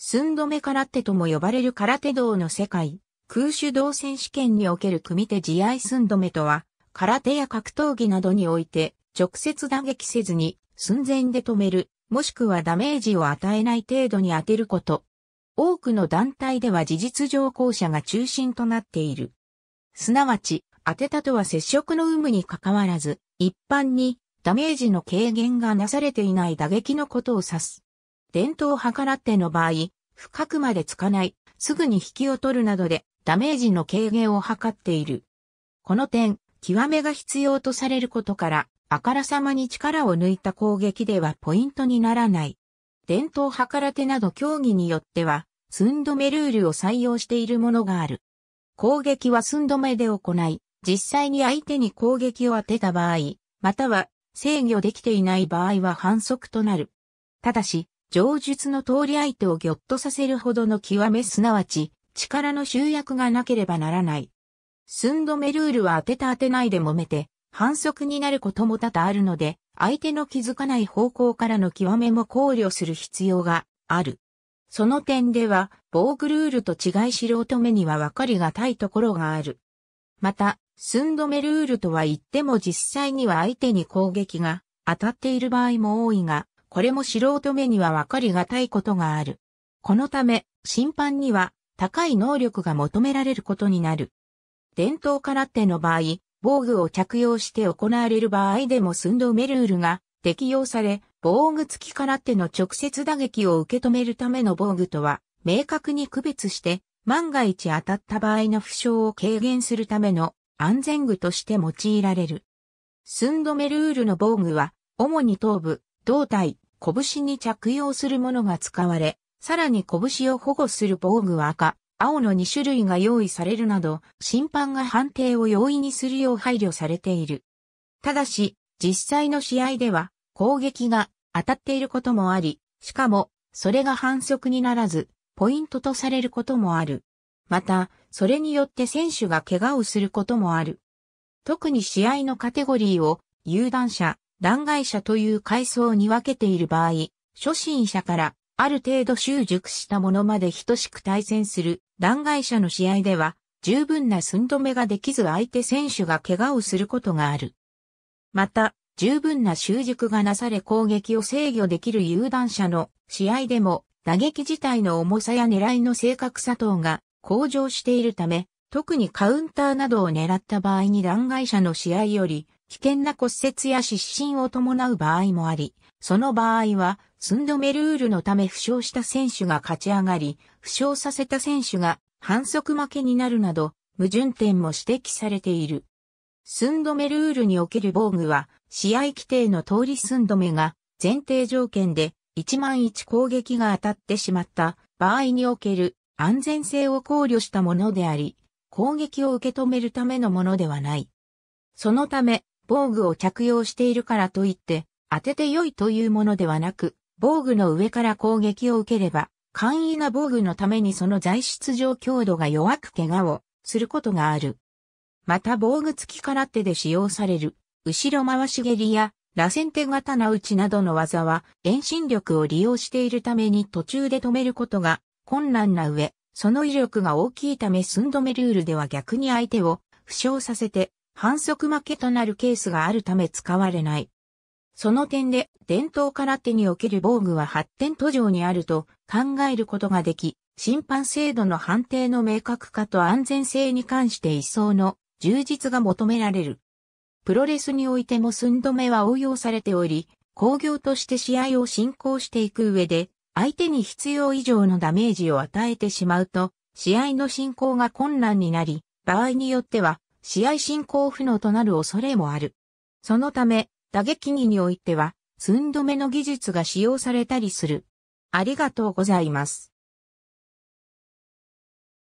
寸止め空手とも呼ばれる空手道の世界、空手道選手権における組手地合寸止めとは、空手や格闘技などにおいて、直接打撃せずに、寸前で止める、もしくはダメージを与えない程度に当てること。多くの団体では事実上校舎が中心となっている。すなわち、当てたとは接触の有無に関わらず、一般にダメージの軽減がなされていない打撃のことを指す。伝統を計らっての場合、深くまでつかない、すぐに引きを取るなどでダメージの軽減を図っている。この点、極めが必要とされることから、あからさまに力を抜いた攻撃ではポイントにならない。伝統計ら手など競技によっては、スンドメルールを採用しているものがある。攻撃はスンドメで行い、実際に相手に攻撃を当てた場合、または制御できていない場合は反則となる。ただし、上述の通り相手をぎょっとさせるほどの極めすなわち、力の集約がなければならない。寸止めルールは当てた当てないで揉めて、反則になることも多々あるので、相手の気づかない方向からの極めも考慮する必要がある。その点では、防具ルールと違い素人目には分かりがたいところがある。また、寸止めルールとは言っても実際には相手に攻撃が当たっている場合も多いが、これも素人目にはわかりがたいことがある。このため、審判には高い能力が求められることになる。伝統空手の場合、防具を着用して行われる場合でも寸止めルールが適用され、防具付き空手の直接打撃を受け止めるための防具とは、明確に区別して、万が一当たった場合の負傷を軽減するための安全具として用いられる。寸止めルールの防具は、主に頭部、胴体、拳に着用するものが使われ、さらに拳を保護する防具は赤、青の2種類が用意されるなど、審判が判定を容易にするよう配慮されている。ただし、実際の試合では、攻撃が当たっていることもあり、しかも、それが反則にならず、ポイントとされることもある。また、それによって選手が怪我をすることもある。特に試合のカテゴリーを、有段者、弾劾者という階層に分けている場合、初心者からある程度習熟したものまで等しく対戦する弾劾者の試合では、十分な寸止めができず相手選手が怪我をすることがある。また、十分な習熟がなされ攻撃を制御できる有段者の試合でも打撃自体の重さや狙いの正確さ等が向上しているため、特にカウンターなどを狙った場合に弾劾者の試合より危険な骨折や失神を伴う場合もあり、その場合は、寸止めルールのため負傷した選手が勝ち上がり、負傷させた選手が反則負けになるなど、矛盾点も指摘されている。寸止めルールにおける防具は、試合規定の通り寸止めが前提条件で1万1攻撃が当たってしまった場合における安全性を考慮したものであり、攻撃を受け止めるためのものではない。そのため、防具を着用しているからといって、当てて良いというものではなく、防具の上から攻撃を受ければ、簡易な防具のためにその材質上強度が弱く怪我をすることがある。また防具付き空手で使用される、後ろ回し蹴りや、螺旋手刀打ちなどの技は、遠心力を利用しているために途中で止めることが困難な上、その威力が大きいため寸止めルールでは逆に相手を負傷させて反則負けとなるケースがあるため使われない。その点で伝統空手における防具は発展途上にあると考えることができ、審判制度の判定の明確化と安全性に関して一層の充実が求められる。プロレスにおいても寸止めは応用されており、工業として試合を進行していく上で、相手に必要以上のダメージを与えてしまうと、試合の進行が困難になり、場合によっては試合進行不能となる恐れもある。そのため、打撃技においては、寸止めの技術が使用されたりする。ありがとうございます。